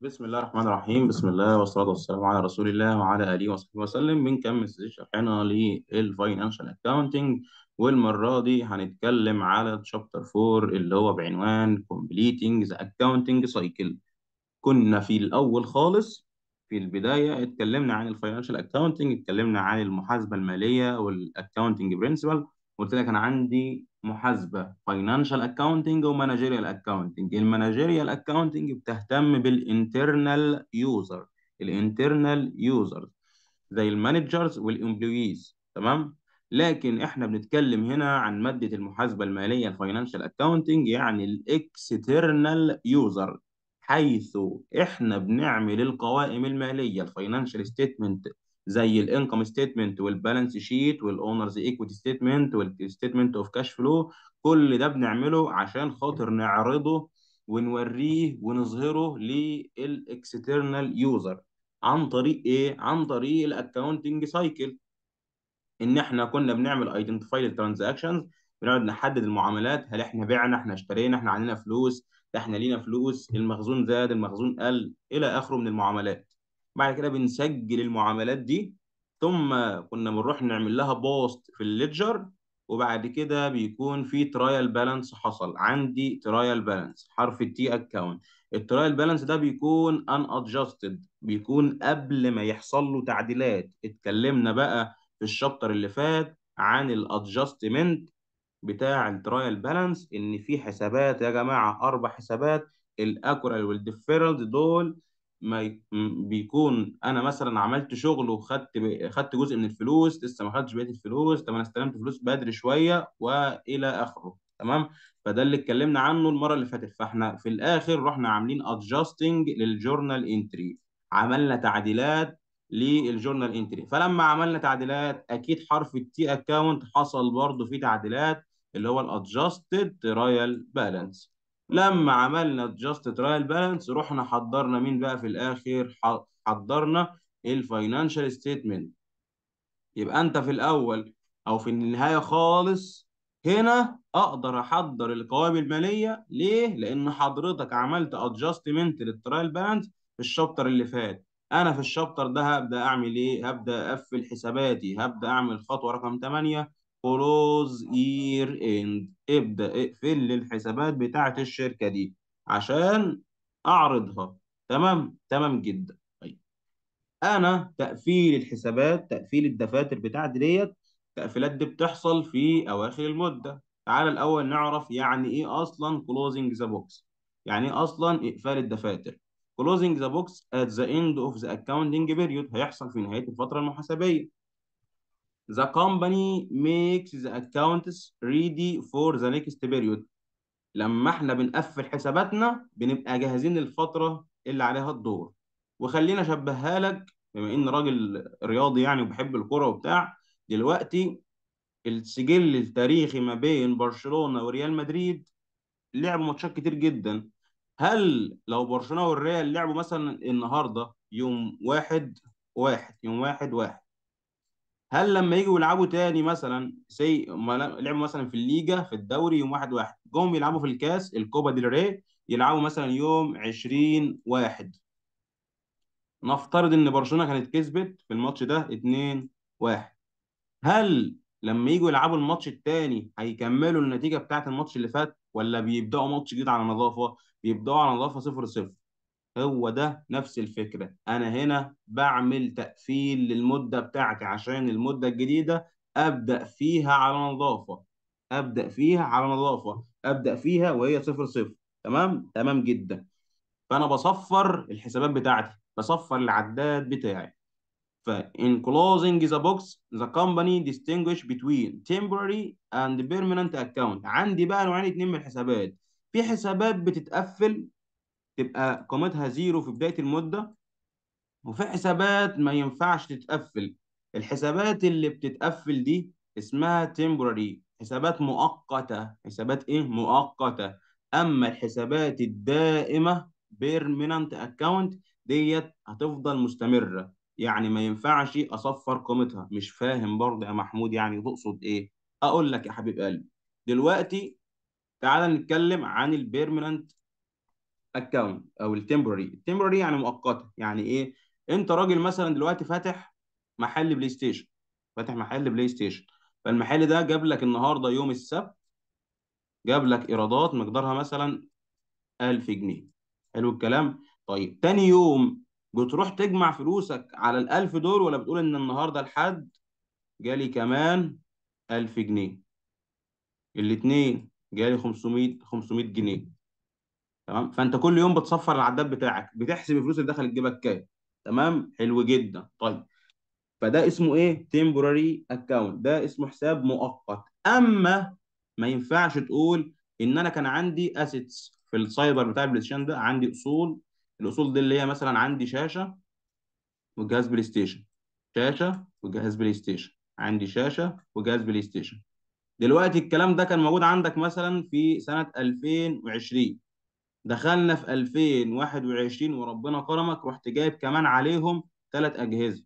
بسم الله الرحمن الرحيم بسم الله والصلاة والسلام على رسول الله وعلى آله وصحبه وسلم بنكمل شرحنا للفاينانشال اكاونتنج والمرة دي هنتكلم على تشابتر 4 اللي هو بعنوان completing the accounting cycle كنا في الأول خالص في البداية اتكلمنا عن الفاينانشال اكاونتنج اتكلمنا عن المحاسبة المالية والاكاونتنج برنسبل قلت لك أنا عندي محاسبه فاينانشال اكاونتنج ومانجيريال اكاونتنج المانجيريال اكاونتنج بتهتم بالانترنال يوزر الانترنال users زي المانجرز والامبلويز تمام لكن احنا بنتكلم هنا عن ماده المحاسبه الماليه الفاينانشال اكاونتنج يعني الاكسترنال يوزر حيث احنا بنعمل القوائم الماليه الفاينانشال ستيتمنت زي الانكم ستيتمنت والبالانس شيت والاونرز ايكويتي ستيتمنت والستيتمنت اوف كاش فلو كل ده بنعمله عشان خاطر نعرضه ونوريه ونظهره للاكسترنال يوزر عن طريق ايه عن طريق الاكاونتنج سايكل ان احنا كنا بنعمل ايدنتيفاي للترانزاكشنز بنقعد نحدد المعاملات هل احنا بعنا احنا اشترينا احنا علينا فلوس احنا لينا فلوس المخزون زاد المخزون قل الى اخره من المعاملات بعد كده بنسجل المعاملات دي ثم كنا بنروح نعمل لها بوست في الليدجر وبعد كده بيكون في ترايل بالانس حصل عندي ترايل بالانس حرف التي اكونت الترايل بالانس ده بيكون ان ادجستد بيكون قبل ما يحصل له تعديلات اتكلمنا بقى في الشابتر اللي فات عن الادجستمنت بتاع الترايل بالانس ان في حسابات يا جماعه اربع حسابات الاكورال والديفيرالز دول ما بيكون انا مثلا عملت شغل وخدت خدت جزء من الفلوس لسه ما خدتش بقيه الفلوس طب انا استلمت فلوس بدري شويه والى اخره تمام فده اللي اتكلمنا عنه المره اللي فاتت فاحنا في الاخر رحنا عاملين ادجاستنج للجورنال انتري عملنا تعديلات للجورنال انتري فلما عملنا تعديلات اكيد حرف التي اكونت حصل برضه فيه تعديلات اللي هو الادجاستد ترايل بالانس لما عملنا جاست ترايل بالانس رحنا حضرنا مين بقى في الاخر حضرنا الفاينانشال ستيتمنت يبقى انت في الاول او في النهايه خالص هنا اقدر احضر القوائم الماليه ليه لان حضرتك عملت ادجستمنت للترايل بالانس في الشابتر اللي فات انا في الشابتر ده هبدا اعمل ايه هبدا اقفل حساباتي هبدا اعمل خطوه رقم 8 كلوز year اند ابدا اقفل الحسابات بتاعه الشركه دي عشان اعرضها تمام تمام جدا طيب انا تقفيل الحسابات تقفيل الدفاتر بتاعتي ديت التقفيلات دي بتحصل في اواخر المده تعال الاول نعرف يعني ايه اصلا كلوزنج ذا بوكس يعني ايه اصلا اقفال الدفاتر كلوزنج ذا بوكس at the end of the accounting period هيحصل في نهايه الفتره المحاسبيه The company makes the accounts ready for the next period. لما احنا بنقفل حساباتنا بنبقى جاهزين للفترة اللي عليها الدور وخلينا اشبهها لك بما ان راجل رياضي يعني وبحب الكرة وبتاع دلوقتي السجل التاريخي ما بين برشلونة وريال مدريد لعبوا ماتشات كتير جدا هل لو برشلونة والريال لعبوا مثلا النهارده يوم واحد واحد يوم واحد واحد هل لما يجوا يلعبوا تاني مثلا زي لعبوا مثلا في الليجا في الدوري يوم واحد واحد جم يلعبوا في الكاس الكوبا ديل ري يلعبوا مثلا يوم 20 واحد نفترض ان برشلونه كانت كسبت في الماتش ده 2 1 هل لما يجوا يلعبوا الماتش التاني هيكملوا النتيجه بتاعه الماتش اللي فات ولا بيبداوا ماتش جديد على نظافه بيبداوا على نظافه 0 0 هو ده نفس الفكرة أنا هنا بعمل تقفيل للمدة بتاعتي عشان المدة الجديدة أبدأ فيها على نظافة أبدأ فيها على نظافة أبدأ فيها وهي صفر صفر تمام تمام جدا فأنا بصفر الحسابات بتاعتي بصفر العداد بتاعي فإن closing the box the company distinguish between temporary and permanent account عندي بقى نوعين اتنين من الحسابات في حسابات بتتقفل تبقى قيمتها زيرو في بداية المدة وفي حسابات ما ينفعش تتقفل الحسابات اللي بتتقفل دي اسمها temporary حسابات مؤقتة حسابات ايه مؤقتة اما الحسابات الدائمة بيرمننت اكونت ديت هتفضل مستمرة يعني ما ينفعش اصفر قيمتها مش فاهم برضه يا محمود يعني تقصد ايه اقول لك يا حبيب قلبي دلوقتي تعال نتكلم عن البيرمننت اكونت او التمبرري التمبرري يعني مؤقته يعني ايه انت راجل مثلا دلوقتي فاتح محل بلاي ستيشن فاتح محل بلاي ستيشن فالمحل ده جاب لك النهارده يوم السبت جاب لك ايرادات مقدارها مثلا 1000 جنيه حلو الكلام طيب تاني يوم بتروح تجمع فلوسك على ال 1000 دول ولا بتقول ان النهارده الحد جالي كمان 1000 جنيه الاتنين جالي 500 500 جنيه تمام فانت كل يوم بتصفر العداد بتاعك بتحسب الفلوس اللي دخلت جيبك كام تمام حلو جدا طيب فده اسمه ايه temporary اكونت ده اسمه حساب مؤقت اما ما ينفعش تقول ان انا كان عندي اسيتس في السايبر بتاع البلاي ستيشن ده عندي اصول الاصول دي اللي هي مثلا عندي شاشه وجهاز بلاي ستيشن شاشه وجهاز بلاي ستيشن عندي شاشه وجهاز بلاي ستيشن دلوقتي الكلام ده كان موجود عندك مثلا في سنه 2020 دخلنا في 2021 وربنا كرمك رحت جايب كمان عليهم ثلاث اجهزه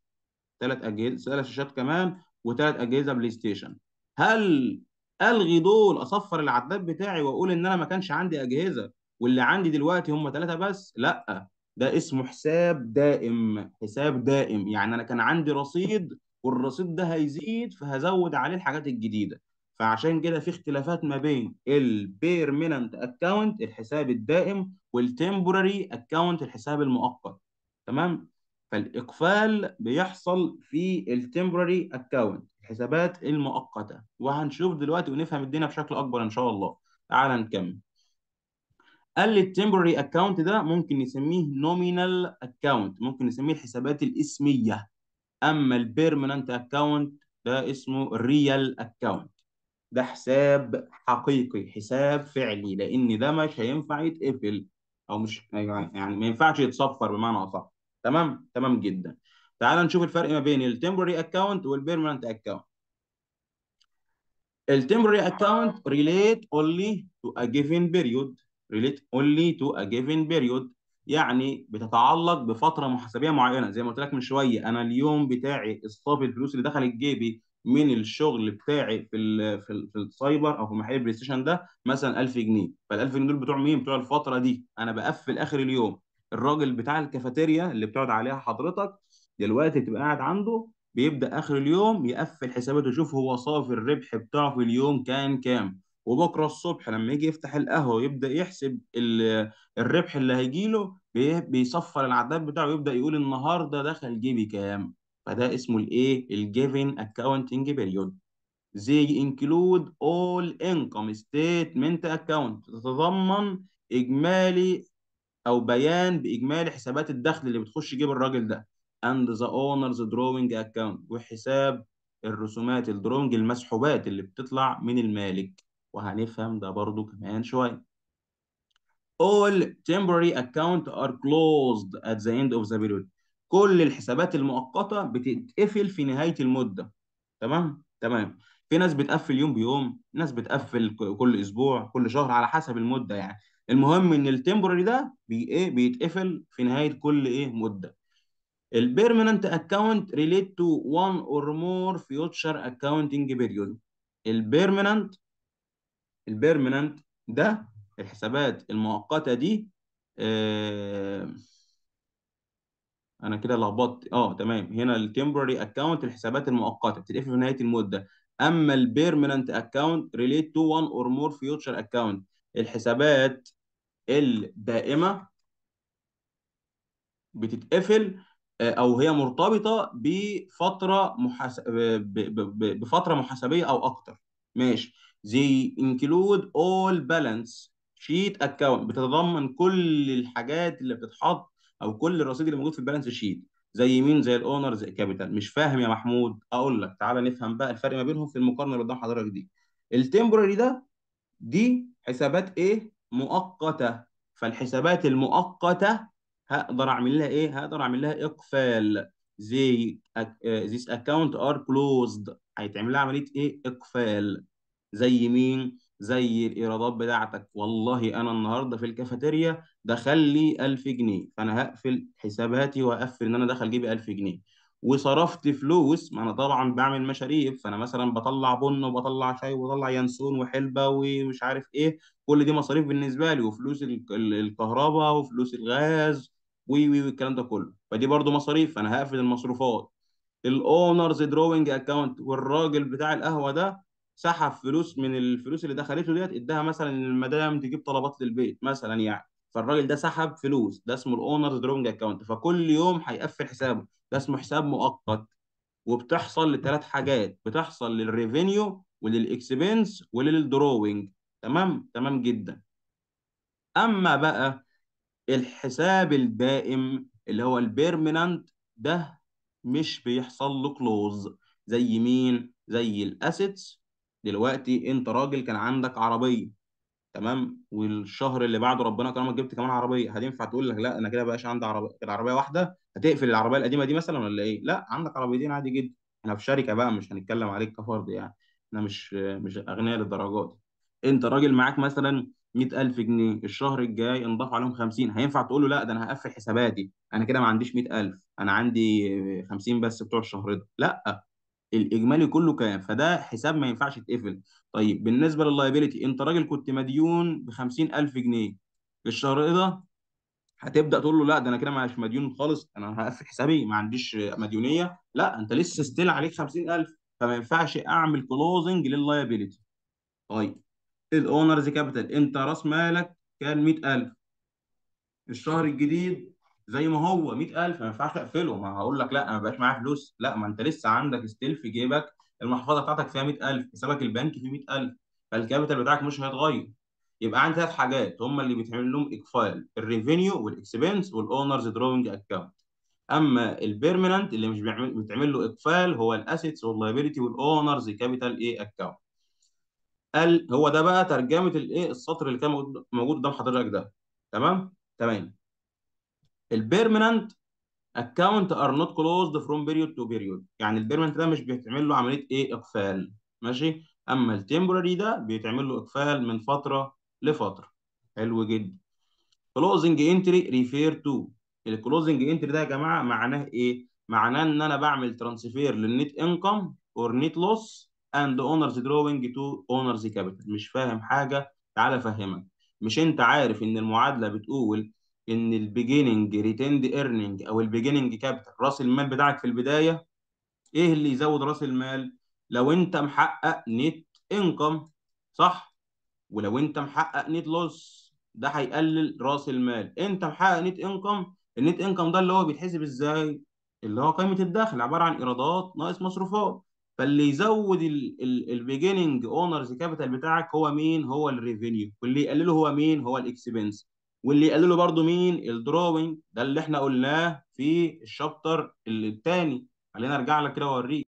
ثلاث اجهزه ثلاث شاشات كمان وثلاث اجهزه بلاي ستيشن هل الغي دول اصفر العداد بتاعي واقول ان انا ما كانش عندي اجهزه واللي عندي دلوقتي هم ثلاثه بس لا ده اسمه حساب دائم حساب دائم يعني انا كان عندي رصيد والرصيد ده هيزيد فهزود عليه الحاجات الجديده فعشان كده في اختلافات ما بين البيرمننت اكونت الحساب الدائم والتمبوراري اكونت الحساب المؤقت تمام فالاقفال بيحصل في التمبوراري اكونت الحسابات المؤقته وهنشوف دلوقتي ونفهم الدنيا بشكل اكبر ان شاء الله تعالى نكمل قال لي التمبوراري اكونت ده ممكن نسميه نومينال اكونت ممكن نسميه الحسابات الاسميه اما البيرمننت اكونت ده اسمه ريال اكونت ده حساب حقيقي حساب فعلي لان ده مش هينفع يتقفل او مش يعني،, يعني ما ينفعش يتصفر بمعنى اصح تمام تمام جدا تعال نشوف الفرق ما بين التمبوري اكونت والبيرمننت اكونت التمبوري اكونت ريليت اونلي تو ا جيفن بيريود ريليت اونلي تو ا جيفن بيريود يعني بتتعلق بفتره محاسبيه معينه زي ما قلت لك من شويه انا اليوم بتاعي الصافي الفلوس اللي دخلت جيبي من الشغل بتاعي في الـ في, الـ في السايبر او في محل البلاي ستيشن ده مثلا 1000 جنيه فال 1000 جنيه دول بتوع مين بتوع الفتره دي انا بقفل اخر اليوم الراجل بتاع الكافيتيريا اللي بتقعد عليها حضرتك دلوقتي بتبقى قاعد عنده بيبدا اخر اليوم يقفل حساباته يشوف هو صافي الربح بتاعه في اليوم كان كام وبكره الصبح لما يجي يفتح القهوه ويبدا يحسب الربح اللي هيجيله بيصفر العداد بتاعه ويبدا يقول النهارده دخل جيبي كام فده اسمه الايه الجيفن اكاونتنج بيريود زي انكلود اول انكم ستيتمنت اكاونت تتضمن اجمالي او بيان باجمالي حسابات الدخل اللي بتخش جيب الراجل ده اند ذا اونرز دروينج اكاونت وحساب الرسومات الدروينج المسحوبات اللي بتطلع من المالك وهنفهم ده برضو كمان شويه all temporary accounts are closed at the end of the period كل الحسابات المؤقته بتتقفل في نهايه المده تمام تمام في ناس بتقفل يوم بيوم ناس بتقفل كل اسبوع كل شهر على حسب المده يعني المهم ان التمبرري ده بي ايه بيتقفل في نهايه كل ايه مده البيرمننت to ريليت تو وان اور مور فيوتشر اكاونتنج بيريود البيرمننت البيرمننت ده الحسابات المؤقته دي آه انا كده لخبطت اه تمام هنا التمبرري اكونت الحسابات المؤقته بتتقفل في نهايه المده اما البيرمننت اكونت ريليت تو وان اور مور فيوتشر اكونت الحسابات الدائمه بتتقفل آه، او هي مرتبطه بفتره محاسب بفتره محاسبيه او اكتر ماشي زي انكلود اول بالانس شيت اكونت بتتضمن كل الحاجات اللي بتتحط او كل الرصيد اللي موجود في البالانس شيت زي مين زي الاونر زي كابيتال مش فاهم يا محمود اقول لك تعالى نفهم بقى الفرق ما بينهم في المقارنه اللي قدام حضرتك دي التمبوري ده دي حسابات ايه مؤقته فالحسابات المؤقته هقدر اعمل لها ايه هقدر اعمل لها اقفال زي ذيس اكونت ار كلوزد هيتعمل لها عمليه ايه اقفال زي مين زي الايرادات بتاعتك والله انا النهارده في الكافيتيريا دخل لي 1000 جنيه فانا هقفل حساباتي واقفل ان انا دخل جيبي 1000 جنيه وصرفت فلوس ما انا طبعا بعمل مشاريب فانا مثلا بطلع بن وبطلع شاي وبطلع ينسون وحلبه ومش عارف ايه كل دي مصاريف بالنسبه لي وفلوس الكهرباء وفلوس الغاز وي وي والكلام ده كله فدي برضو مصاريف فانا هقفل المصروفات الاونرز دروينج اكونت والراجل بتاع القهوه ده سحب فلوس من الفلوس اللي دخلته ديت اداها مثلا للمدام تجيب طلبات للبيت مثلا يعني فالراجل ده سحب فلوس ده اسمه الاونرز درونج اكونت فكل يوم هيقفل حسابه ده اسمه حساب مؤقت وبتحصل لثلاث حاجات بتحصل للريفينيو وللاكسبنس وللدروينج تمام تمام جدا اما بقى الحساب الدائم اللي هو البيرمننت ده مش بيحصل له كلوز زي مين زي الاسيتس دلوقتي انت راجل كان عندك عربيه تمام والشهر اللي بعده ربنا كرمك جبت كمان عربيه هتنفع تقول لك لا انا كده بقاش عندي عربيه كان عربيه واحده هتقفل العربيه القديمه دي مثلا ولا ايه لا عندك عربيتين عادي جدا احنا في شركه بقى مش هنتكلم عليك كفرد يعني احنا مش مش اغنياء للدرجات انت راجل معاك مثلا 100000 جنيه الشهر الجاي انضاف عليهم 50 هينفع تقول له لا ده انا هقفل حساباتي انا كده ما عنديش 100000 انا عندي 50 بس بتوع الشهر ده لا الاجمالي كله كام فده حساب ما ينفعش يتقفل طيب بالنسبه لللايبيليتي انت راجل كنت مديون ب 50000 جنيه الشهر إيه ده هتبدا تقول له لا ده انا كده مش مديون خالص انا هقفل حسابي ما عنديش مديونيه لا انت لسه ستيل عليك 50000 فما ينفعش اعمل كلوزنج لللايبيليتي طيب الاونرز كابيتال انت راس مالك كان 100000 الشهر الجديد زي ما هو 100000 ما ينفعش اقفله ما هقول لك لا ما بقاش معايا فلوس لا ما انت لسه عندك ستيل في جيبك المحفظه بتاعتك فيها 100000 حسابك البنكي فيه 100000 فالكابيتال بتاعك مش هيتغير يبقى عندي ثلاث حاجات هم اللي بيتعمل لهم اكفايل الريفينيو والاكسبنس والاونرز دروينج اكونت اما البيرمننت اللي مش بيتعمل له اقفال هو الاسيتس واللايبيلتي والاونرز كابيتال ايه اكونت هو ده بقى ترجمه الايه السطر اللي كان موجود قدام حضرتك ده تمام تمام البيرمننت اكونت ار نوت كلوزد فروم بيريود تو بيريود يعني البيرمننت ده مش بيتعمل له عمليه ايه اقفال ماشي اما التمبوراري ده بيتعمل له اقفال من فتره لفتره حلو جدا كلوزنج انتري ريفير تو الكلوزنج انتري ده يا جماعه معناه ايه معناه ان انا بعمل ترانسفير للنت انكم اور نت لوس اند اونرز دروينج تو اونرز كابيتال مش فاهم حاجه تعالى افهمك مش انت عارف ان المعادله بتقول ان البيجيننج ريتند ايرنينج او البيجيننج كابيتال راس المال بتاعك في البدايه ايه اللي يزود راس المال لو انت محقق نت انكم صح ولو انت محقق نت لوس ده هيقلل راس المال انت محقق نت انكم النت انكم ده اللي هو بيتحسب ازاي اللي هو قيمه الدخل عباره عن ايرادات ناقص مصروفات فاللي يزود البيجيننج اونرز كابيتال بتاعك هو مين هو الريفينيو واللي يقلله هو مين هو الاكسبنس واللي قالوا له برضو مين الدروينج ده اللي احنا قلناه في الشابتر الثاني خلينا ارجع لك كده واوريك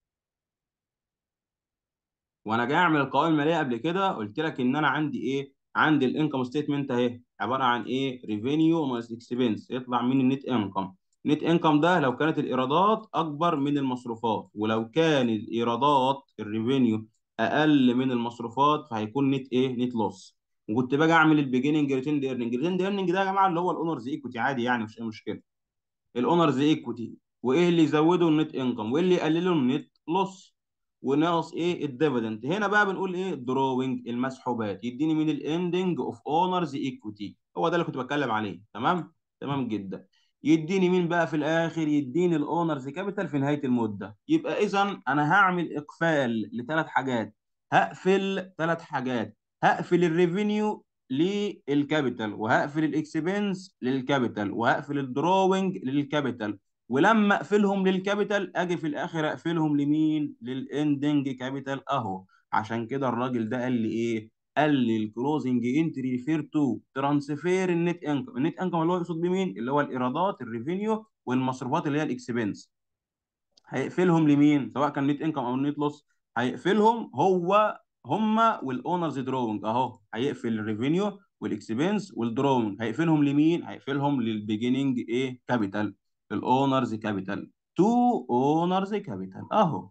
وانا جاي اعمل القوائم الماليه قبل كده قلت لك ان انا عندي ايه عندي الانكم ستيتمنت اهي عباره عن ايه ريفينيو ماينس اكسبنس يطلع من النت انكم النت انكم ده لو كانت الايرادات اكبر من المصروفات ولو كان الايرادات الريفينيو اقل من المصروفات فهيكون نت ايه نت لوس وكنت باجي اعمل البيجيننج ريتند ايرننج ريتند ايرننج ده يا جماعه اللي هو الاونرز ايكوتي عادي يعني مش اي مشكله الاونرز ايكوتي وايه اللي يزوده النت انكم وايه اللي يقلله النت لوس وناقص ايه الديفيدنت هنا بقى بنقول ايه دروينج المسحوبات يديني من الاندنج اوف اونرز ايكوتي هو ده اللي كنت بتكلم عليه تمام تمام جدا يديني مين بقى في الاخر يديني الاونرز كابيتال في نهايه المده يبقى اذا انا هعمل اقفال لثلاث حاجات هقفل ثلاث حاجات هقفل الريفينيو للكابيتال وهقفل الاكسبنس للكابيتال وهقفل الدروينج للكابيتال ولما اقفلهم للكابيتال اجي في الاخر اقفلهم لمين للاندنج كابيتال اهو عشان كده الراجل ده قال لي ايه قال لي الكلوزنج انتري ريفير تو ترانسفير النت انكم النت انكم اللي هو يقصد بيه مين اللي هو الايرادات الريفينيو والمصروفات اللي هي الاكسبنس هيقفلهم لمين سواء كان نت انكم او نت لوس هيقفلهم هو هم والاونرز دروينج اهو هيقفل الريفينيو والاكسبنس والدروينج هيقفلهم لمين؟ هيقفلهم للبيجيننج ايه؟ كابيتال الاونرز كابيتال تو اونرز كابيتال اهو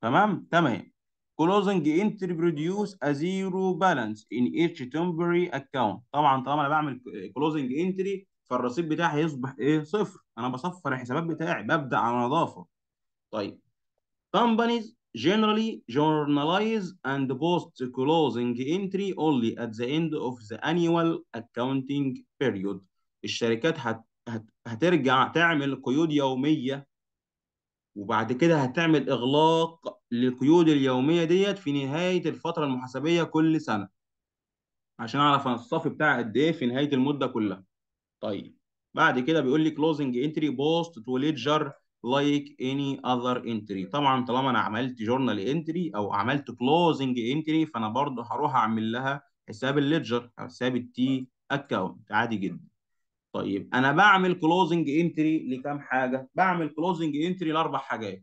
تمام تمام كلوزنج انتري بروديوس ازيرو بالانس ان اتش تمبري اكونت طبعا طالما انا بعمل كلوزنج انتري فالرصيد بتاعي هيصبح ايه صفر انا بصفر الحسابات بتاعي ببدا على نظافه طيب companies generally journalize and post closing entry only at the end of the annual accounting period الشركات هت... هترجع تعمل قيود يومية وبعد كده هتعمل إغلاق للقيود اليومية ديت في نهاية الفترة المحاسبية كل سنة عشان أعرف أنا الصافي بتاعي قد إيه في نهاية المدة كلها طيب بعد كده بيقول لي closing entry post to ledger like any other entry طبعا طالما انا عملت journal entry او عملت closing entry فانا برضه هروح اعمل لها حساب الليدجر حساب التي اكونت عادي جدا طيب انا بعمل closing entry لكام حاجه بعمل closing entry لاربع حاجات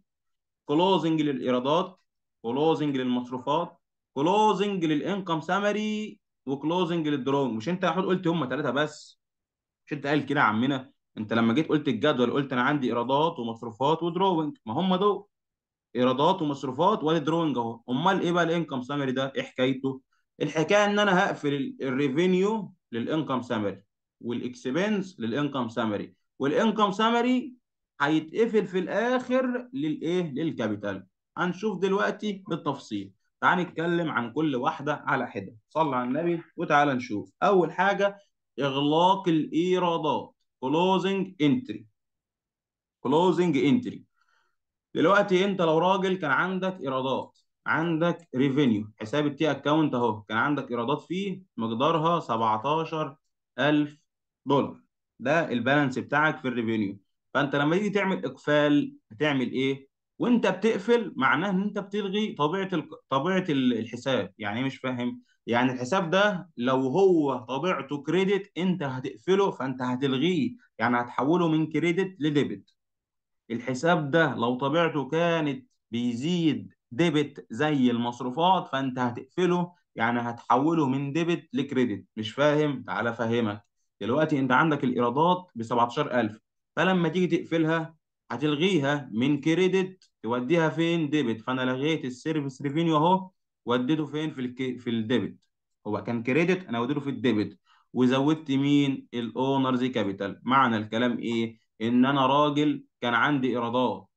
closing للايرادات closing للمصروفات closing للانكم سامري وكلوزنج للدرون مش انت يا حوت قلت هم ثلاثه بس مش انت قال كده يا عمنا انت لما جيت قلت الجدول قلت انا عندي ايرادات ومصروفات ودروينج ما هم دول ايرادات ومصروفات وادي دروينج اهو امال ايه بقى الانكم سامري ده ايه حكايته الحكايه ان انا هقفل الريفينيو للانكم سامري والاكسبنس للانكم سامري والانكم سامري هيتقفل في الاخر للايه للكابيتال هنشوف دلوقتي بالتفصيل تعال نتكلم عن كل واحده على حده صلى على النبي وتعالى نشوف اول حاجه اغلاق الايرادات كلوزنج انتري كلوزنج انتري دلوقتي انت لو راجل كان عندك ايرادات عندك ريفينيو حساب التي اكونت اهو كان عندك ايرادات فيه مقدارها 17000 دولار ده البالانس بتاعك في الريفينيو فانت لما تيجي تعمل اقفال هتعمل ايه وانت بتقفل معناه ان انت بتلغي طبيعه طبيعه الحساب يعني إيه مش فاهم يعني الحساب ده لو هو طبيعته كريدت انت هتقفله فانت هتلغيه يعني هتحوله من كريدت لديبت الحساب ده لو طبيعته كانت بيزيد ديبت زي المصروفات فانت هتقفله يعني هتحوله من ديبت لكريدت مش فاهم تعالى افهمك دلوقتي انت عندك الايرادات ب 17000 فلما تيجي تقفلها هتلغيها من كريدت توديها فين ديبت فانا لغيت السيرفيس ريفينيو اهو وديته فين في الكي... في الديبت هو كان كريدت انا وديته في الديبت وزودت مين الاونرز كابيتال معنى الكلام ايه ان انا راجل كان عندي ايرادات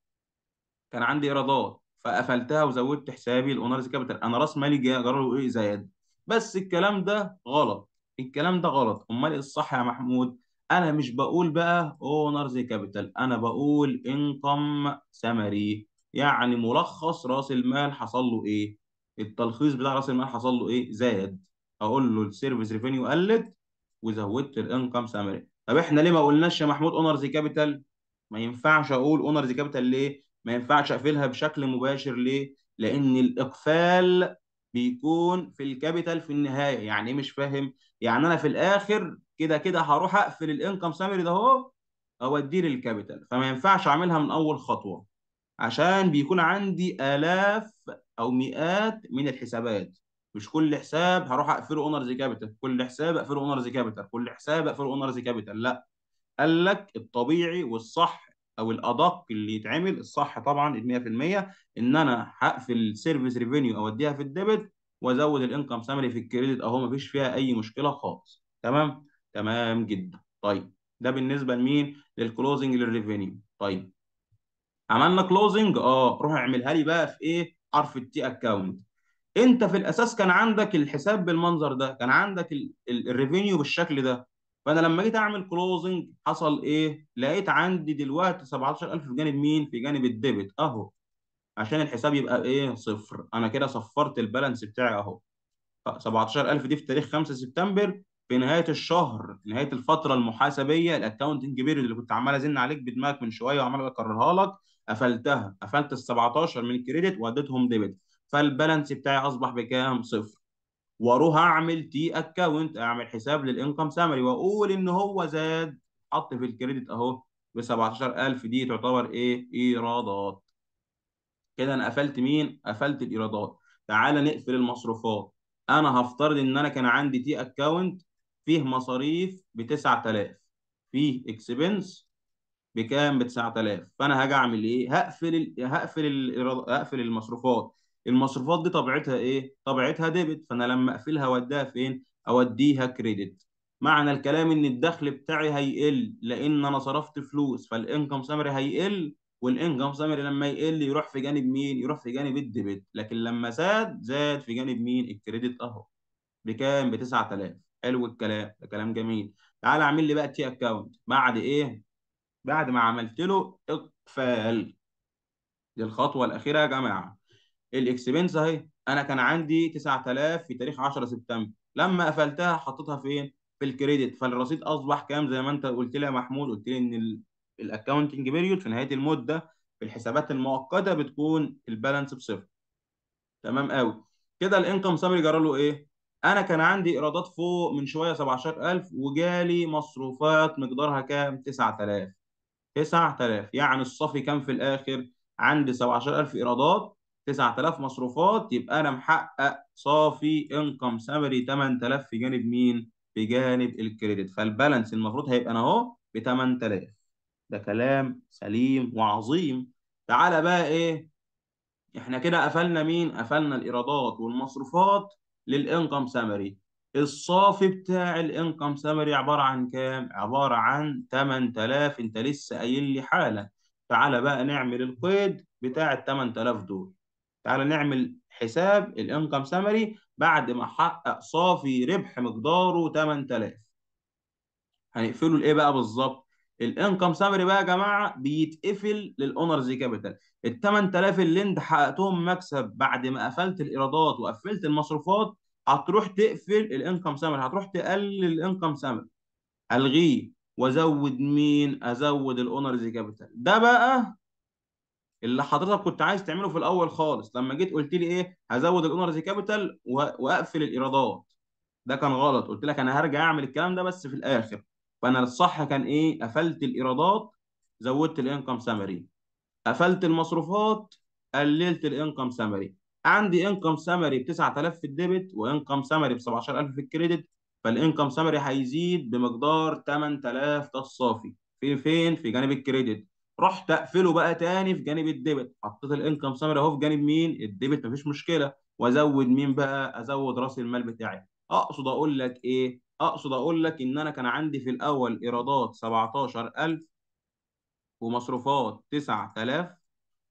كان عندي ايرادات فقفلتها وزودت حسابي الاونرز كابيتال انا راس مالي جرى له ايه زياده بس الكلام ده غلط الكلام ده غلط امال ايه الصح يا محمود انا مش بقول بقى اونرز كابيتال انا بقول انكم سمري يعني ملخص راس المال حصل له ايه التلخيص بتاع راس المال حصل له ايه زاد اقول له السيرفيس ريفينيو قلت وزودت الانكم سامري طب احنا ليه ما قلناش يا محمود اونرز كابيتال ما ينفعش اقول اونرز كابيتال ليه ما ينفعش اقفلها بشكل مباشر ليه لان الاقفال بيكون في الكابيتال في النهايه يعني إيه مش فاهم يعني انا في الاخر كده كده هروح اقفل الانكم سامري ده اهو اوديه للكابيتال فما ينفعش اعملها من اول خطوه عشان بيكون عندي الاف او مئات من الحسابات مش كل حساب هروح اقفله اونرز كابيتال كل حساب اقفله اونرز كابيتال كل حساب اقفله اونرز كابيتال لا قال لك الطبيعي والصح او الادق اللي يتعمل الصح طبعا 100% ان انا هقفل سيرفيس ريفينيو اوديها في الديبت وازود الانكم سامري في الكريدت اهو مفيش فيها اي مشكله خالص تمام تمام جدا طيب ده بالنسبه لمين للكلوزنج للريفينيو طيب عملنا كلوزنج اه روح اعملها لي بقى في ايه حرف التي اكونت انت في الاساس كان عندك الحساب بالمنظر ده كان عندك الريفينيو بالشكل ده فانا لما جيت اعمل كلوزنج حصل ايه لقيت عندي دلوقتي 17000 في جانب مين في جانب الديبت اهو عشان الحساب يبقى ايه صفر انا كده صفرت البالانس بتاعي اهو 17000 دي في تاريخ 5 سبتمبر في نهايه الشهر نهايه الفتره المحاسبيه الاكونتنج بيريد اللي كنت عمال ازن عليك بدماغك من شويه وعمال اكررها لك قفلتها قفلت ال 17 من الكريدت واديتهم ديبت فالبالانس بتاعي اصبح بكام صفر واروح اعمل تي اكونت اعمل حساب للانكم سامري واقول ان هو زاد حط في الكريدت اهو ب 17000 دي تعتبر ايه ايرادات كده انا قفلت مين قفلت الايرادات تعالى نقفل المصروفات انا هفترض ان انا كان عندي تي اكونت فيه مصاريف ب 9000 فيه اكسبنس بكام ب 9000 فانا هاجي اعمل ايه هقفل ال... هقفل ال... هقفل المصروفات المصروفات دي طبيعتها ايه طبيعتها ديبت فانا لما اقفلها اوديها فين اوديها كريدت معنى الكلام ان الدخل بتاعي هيقل لان انا صرفت فلوس فالانكم سامري هيقل والانكم سامري لما يقل يروح في جانب مين يروح في جانب الديبت لكن لما زاد زاد في جانب مين الكريدت اهو بكام ب 9000 حلو الكلام ده كلام جميل تعال اعمل لي بقى تي اكونت بعد ايه بعد ما عملت له اقفال دي الخطوه الاخيره يا جماعه الاكسبنس اهي انا كان عندي 9000 في تاريخ 10 سبتمبر لما قفلتها حطيتها فين في الكريدت فالرصيد اصبح كام زي ما انت قلت لي يا محمود قلت لي ان الاكونتنج بيريود في نهايه المده في الحسابات المؤقته بتكون البالانس بصفر تمام قوي كده الانكم سامري جرى له ايه انا كان عندي ايرادات فوق من شويه 17000 وجالي مصروفات مقدارها كام 9000 9000 إيه يعني الصافي كام في الاخر عندي 17000 ايرادات 9000 مصروفات يبقى انا محقق صافي انكم سامري 8000 في جانب مين في جانب الكريدت فالبالانس المفروض هيبقى انا اهو ب 8000 ده كلام سليم وعظيم تعالى بقى ايه احنا كده قفلنا مين قفلنا الايرادات والمصروفات للانكم سامري الصافي بتاع الانكم سامري عباره عن كام؟ عباره عن 8000 انت لسه قايل لي حالا تعالى بقى نعمل القيد بتاع ال 8000 دول تعالى نعمل حساب الانكم سامري بعد ما حقق صافي ربح مقداره 8000 هنقفله لايه بقى بالظبط؟ الانكم سامري بقى يا جماعه بيتقفل للاونرز كابيتال ال 8000 اللي انت حققتهم مكسب بعد ما قفلت الايرادات وقفلت المصروفات هتروح تقفل الانكم سامر هتروح تقلل الانكم سامر الغيه وازود مين ازود الاونرز كابيتال ده بقى اللي حضرتك كنت عايز تعمله في الاول خالص لما جيت قلت لي ايه هزود الاونرز كابيتال واقفل الايرادات ده كان غلط قلت لك انا هرجع اعمل الكلام ده بس في الاخر فانا الصح كان ايه قفلت الايرادات زودت الانكم سامري قفلت المصروفات قللت الانكم سامري عندي انكم سامري ب 9000 في الديبت وانكم سامري ب 17000 في الكريدت فالانكم سامري هيزيد بمقدار 8000 ده الصافي في فين في جانب الكريدت رحت اقفله بقى تاني في جانب الديبت حطيت الانكم سامري اهو في جانب مين الديبت مفيش مشكله وازود مين بقى ازود راس المال بتاعي اقصد اقول لك ايه اقصد اقول لك ان انا كان عندي في الاول ايرادات 17000 ومصروفات 9000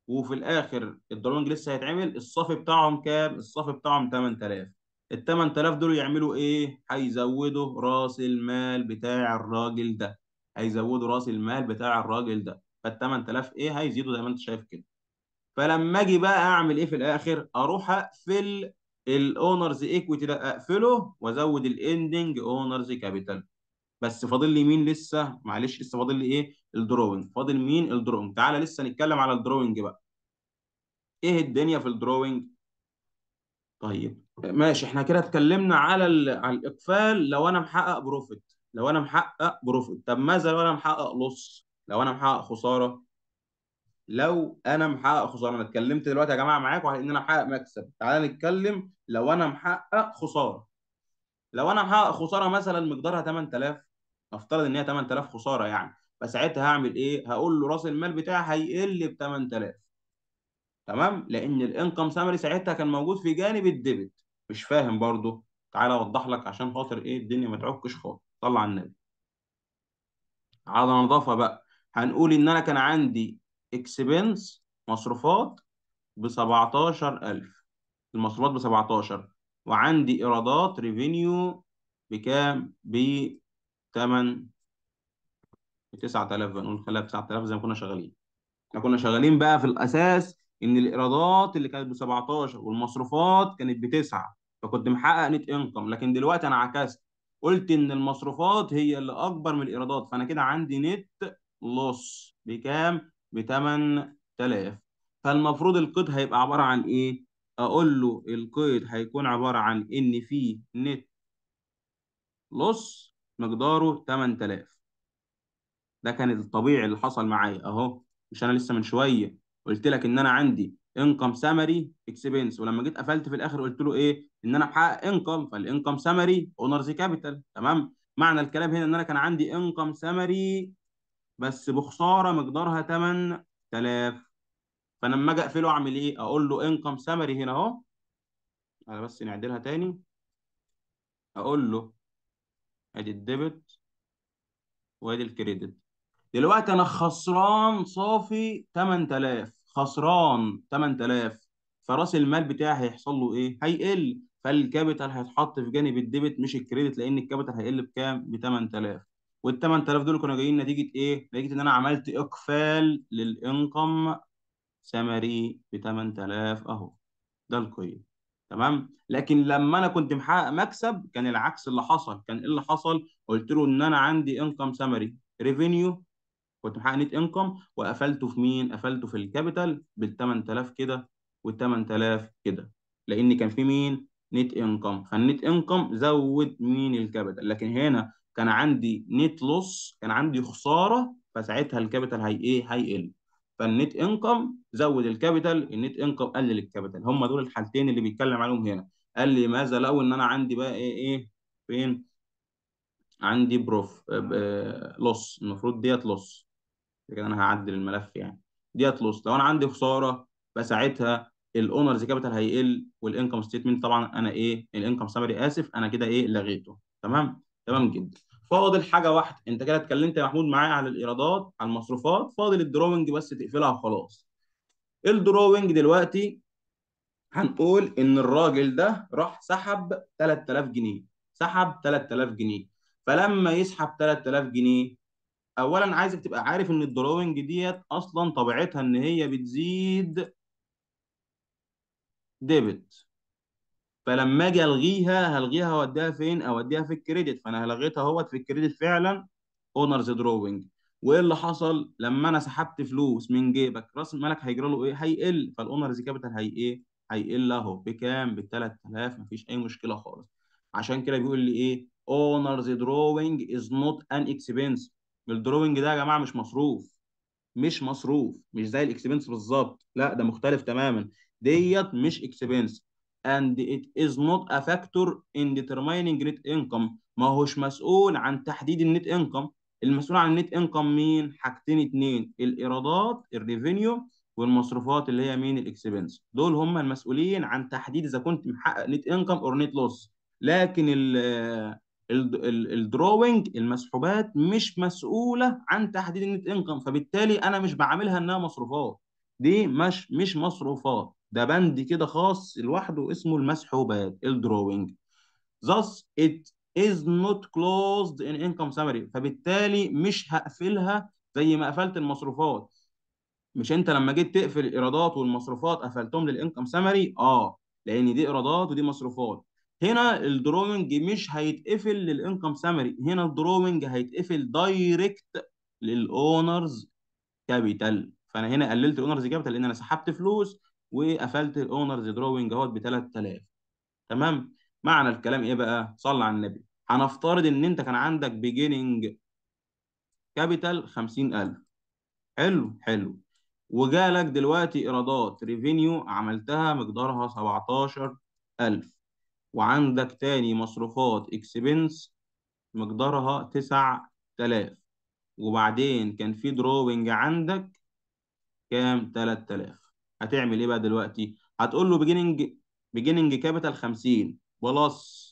وفي الاخر الدرونج لسه هيتعمل الصافي بتاعهم كام الصافي بتاعهم 8000 ال 8000 دول يعملوا ايه هيزودوا راس المال بتاع الراجل ده هيزودوا راس المال بتاع الراجل ده فال 8000 ايه هيزيدوا زي ما انت شايف كده فلما اجي بقى اعمل ايه في الاخر اروح اقفل الاونرز ايكويتي ده اقفله وازود الاندنج اونرز كابيتال بس فاضل لي مين لسه معلش لسه فاضل لي ايه الدروينج فاضل مين الدروينج تعالى لسه نتكلم على الدروينج بقى ايه الدنيا في الدروينج طيب ماشي احنا كده اتكلمنا على على الاقفال لو انا محقق بروفيت لو انا محقق بروفيت طب ماذا لو انا محقق لوس لو انا محقق خساره لو انا محقق خساره انا اتكلمت دلوقتي يا جماعه معاكم على ان انا محقق مكسب تعالى نتكلم لو انا محقق خساره لو انا محقق خساره مثلا مقدارها 8000 افترض ان هي 8000 خساره يعني فساعتها هعمل ايه؟ هقول له راس المال بتاعي هيقل ب 8000 تمام؟ لان الانكم سامري ساعتها كان موجود في جانب الديبت مش فاهم برضه تعالى اوضح لك عشان خاطر ايه الدنيا ما تعكش خالص طلع النبي على نظافه بقى هنقول ان انا كان عندي اكسبنس مصروفات ب 17000 المصروفات ب 17 وعندي ايرادات ريفينيو بكام ب 8 ب 9000 بنقول خليها ب 9000 زي ما كنا شغالين احنا كنا شغالين بقى في الاساس ان الايرادات اللي كانت ب 17 والمصروفات كانت ب 9 فكنت محقق نت انكم لكن دلوقتي انا عكست قلت ان المصروفات هي اللي اكبر من الايرادات فانا كده عندي نت لوس بكام ب 8000 فالمفروض القيد هيبقى عباره عن ايه اقول له القيد هيكون عبارة عن ان في نت لص مقداره 8000 ده كان الطبيعي اللي حصل معايا اهو مش انا لسه من شويه قلت لك ان انا عندي انكم سامري اكسبنس ولما جيت قفلت في الاخر قلت له ايه ان انا بحقق انكم فالانكم سامري اونرز كابيتال تمام معنى الكلام هنا ان انا كان عندي انكم سامري بس بخساره مقدارها 8000 فانا لما اجي اقفله اعمل ايه؟ اقول له انكم سمري هنا اهو انا بس نعدلها تاني اقول له ادي الديبت وادي الكريدت دلوقتي انا خسران صافي 8000 خسران 8000 فراس المال بتاعي هيحصل له ايه؟ هيقل فالكابيتال هيتحط في جانب الديبت مش الكريدت لان الكابيتال هيقل بكام؟ ب 8000 وال 8000 دول كانوا جايين نتيجه ايه؟ نتيجه ان انا عملت اقفال للانكم سمري ب 8000 اهو ده القيم تمام لكن لما انا كنت محقق مكسب كان العكس اللي حصل كان ايه اللي حصل قلت له ان انا عندي انكم سمري ريفينيو كنت محقق نت انكم وقفلته في مين قفلته في الكابيتال بال 8000 كده وال 8000 كده لان كان في مين نت انكم فالنت انكم زود مين الكابيتال لكن هنا كان عندي نت لوس كان عندي خساره فساعتها الكابيتال هي ايه هيقل فالنت انكم زود الكابيتال النت انكم قلل الكابيتال هم دول الحالتين اللي بيتكلم عليهم هنا قال لي ماذا لو ان انا عندي بقى ايه ايه فين عندي بروف لوس آه، آه، المفروض ديت لوس كده انا هعدل الملف يعني ديت لوس لو انا عندي خساره فساعتها الاونرز كابيتال هيقل والانكم ستيتمنت طبعا انا ايه الانكم سامري اسف انا كده ايه لغيته تمام تمام جدا فاضل حاجه واحده انت كده اتكلمت يا محمود معايا على الايرادات على المصروفات فاضل الدروينج بس تقفلها وخلاص الدروينج دلوقتي هنقول ان الراجل ده راح سحب 3000 جنيه سحب 3000 جنيه فلما يسحب 3000 جنيه اولا عايزك تبقى عارف ان الدروينج ديت اصلا طبيعتها ان هي بتزيد ديبت فلما اجي الغيها هلغيها اوديها فين؟ اوديها في الكريدت فانا لغيتها اهوت في الكريدت فعلا اونرز دروينج وايه اللي حصل؟ لما انا سحبت فلوس من جيبك راس مالك هيجرى له ايه؟ هيقل فالاونرز كابيتال هي ايه؟ هيقل اهو بكام؟ ب 3000 مفيش اي مشكله خالص عشان كده بيقول لي ايه؟ اونرز دروينج از نوت ان اكسبنس الدروينج ده يا جماعه مش مصروف مش مصروف مش زي الاكسبنس بالظبط لا ده مختلف تماما ديت مش اكسبنس and it is not a factor in determining net income ما هوش مسؤول عن تحديد النت انكم المسؤول عن النت انكم مين حاجتين اتنين الايرادات الريفينيو والمصروفات اللي هي مين الاكسبنس دول هم المسؤولين عن تحديد اذا كنت محقق نت انكم اور نت لوس لكن ال الدروينج المسحوبات مش مسؤوله عن تحديد النت انكم فبالتالي انا مش بعاملها انها مصروفات دي مش مش مصروفات ده بند كده خاص لوحده اسمه المسحوبات الدروينج thus it is not closed in income summary فبالتالي مش هقفلها زي ما قفلت المصروفات مش انت لما جيت تقفل الايرادات والمصروفات قفلتهم للانكم سمري اه لان دي ايرادات ودي مصروفات هنا الدروينج مش هيتقفل للانكم سمري هنا الدروينج هيتقفل دايركت للاونرز كابيتال فانا هنا قللت الاونرز كابيتال لان انا سحبت فلوس وقفلت الاونرز دروينج اهوت ب 3000 تمام معنى الكلام ايه بقى صل على النبي هنفترض ان انت كان عندك بيجيننج كابيتال 50000 حلو حلو وجالك دلوقتي ايرادات ريفينيو عملتها مقدارها 17000 وعندك تاني مصروفات اكسبنس مقدارها 9000 وبعدين كان في دروينج عندك كام 3000 هتعمل ايه بقى دلوقتي هتقول له بيجيننج بيجيننج كابيتال 50 بلس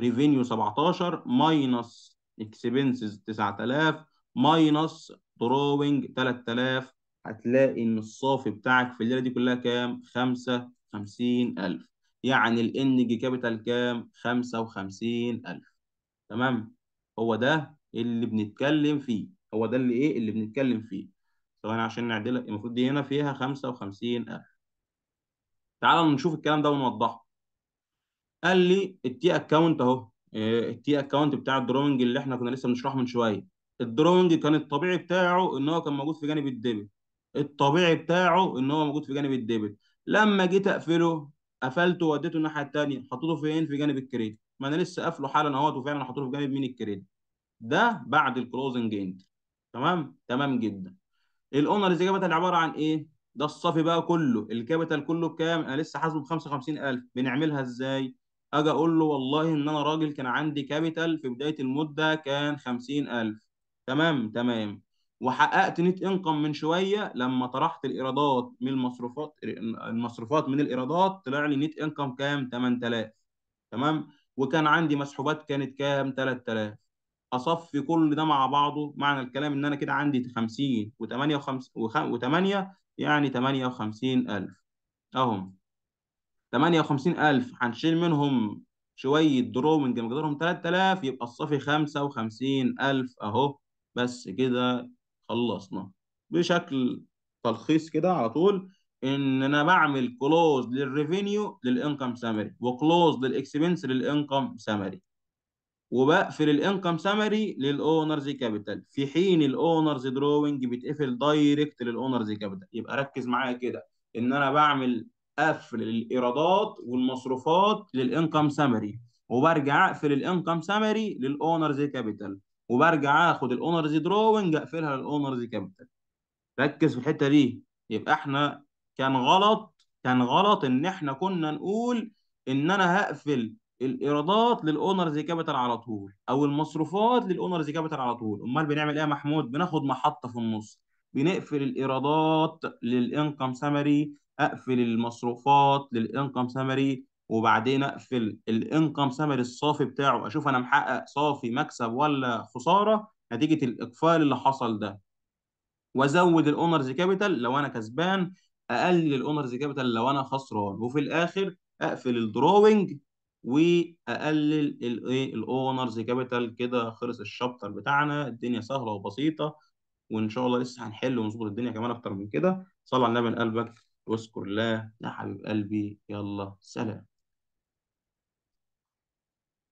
ريفينيو 17 ماينس اكسبنسز 9000 ماينس دروينج 3000 هتلاقي ان الصافي بتاعك في الليله دي كلها كام 55000 يعني الانج كابيتال كام 55000 تمام هو ده اللي بنتكلم فيه هو ده اللي ايه اللي بنتكلم فيه ثواني عشان نعدلها المفروض دي هنا فيها 55000 تعالى نشوف الكلام ده ونوضحه قال لي التي اكونت اهو آه، التي اكونت بتاع الدروينج اللي احنا كنا لسه بنشرحه من شويه الدروينج كان الطبيعي بتاعه ان هو كان موجود في جانب الديبت الطبيعي بتاعه ان هو موجود في جانب الديبت لما جيت اقفله قفلته وديته الناحيه الثانيه حطيته فين في جانب الكريدت ما انا لسه قافله حالا اهوت وفعلا حطيته في جانب مين الكريدت ده بعد الكلوزنج انتر تمام تمام جدا الاونرز كابيتال عباره عن ايه ده الصافي بقى كله الكابيتال كله بكام انا لسه حاسبه ب 55000 بنعملها ازاي اجي اقول له والله ان انا راجل كان عندي كابيتال في بدايه المده كان 50000 تمام تمام وحققت نت انكم من شويه لما طرحت الايرادات من المصروفات المصروفات من الايرادات طلع لي نت انكم كام 8000 تمام وكان عندي مسحوبات كانت كام 3000 اصفي كل ده مع بعضه معنى الكلام ان انا كده عندي 50 و58 و8 يعني 58000 اهم 58000 هنشيل منهم شويه درومنج مقدارهم 3000 يبقى الصافي 55000 اهو بس كده خلصنا بشكل تلخيص كده على طول ان انا بعمل كلوز للريفينيو للانكم سامري وكلوز للاكسبنس للانكم سامري وبقفل الانكم سامري للاونرز كابيتال في حين الاونرز دروينج بيتقفل دايركت للاونرز كابيتال يبقى ركز معايا كده ان انا بعمل قفل الايرادات والمصروفات للانكم سامري وبرجع اقفل الانكم سامري للاونرز كابيتال وبرجع اخد الاونرز دروينج اقفلها للاونرز كابيتال ركز في الحته دي يبقى احنا كان غلط كان غلط ان احنا كنا نقول ان انا هقفل الايرادات للاونرز كابيتال على طول او المصروفات للاونرز كابيتال على طول امال بنعمل ايه يا محمود بناخد محطه في النص بنقفل الايرادات للانكم سامري اقفل المصروفات للانكم سامري وبعدين اقفل الانكم سامري الصافي بتاعه اشوف انا محقق صافي مكسب ولا خساره نتيجه الاقفال اللي حصل ده وازود الاونرز كابيتال لو انا كسبان اقلل الاونرز كابيتال لو انا خسران وفي الاخر اقفل الدروينج واقلل الايه الاونرز كابيتال كده خلص الشابتر بتاعنا الدنيا سهله وبسيطه وان شاء الله لسه هنحل ونظبط الدنيا كمان اكتر من كده صل على النبي من قلبك واذكر الله يا حبيب قلبي يلا سلام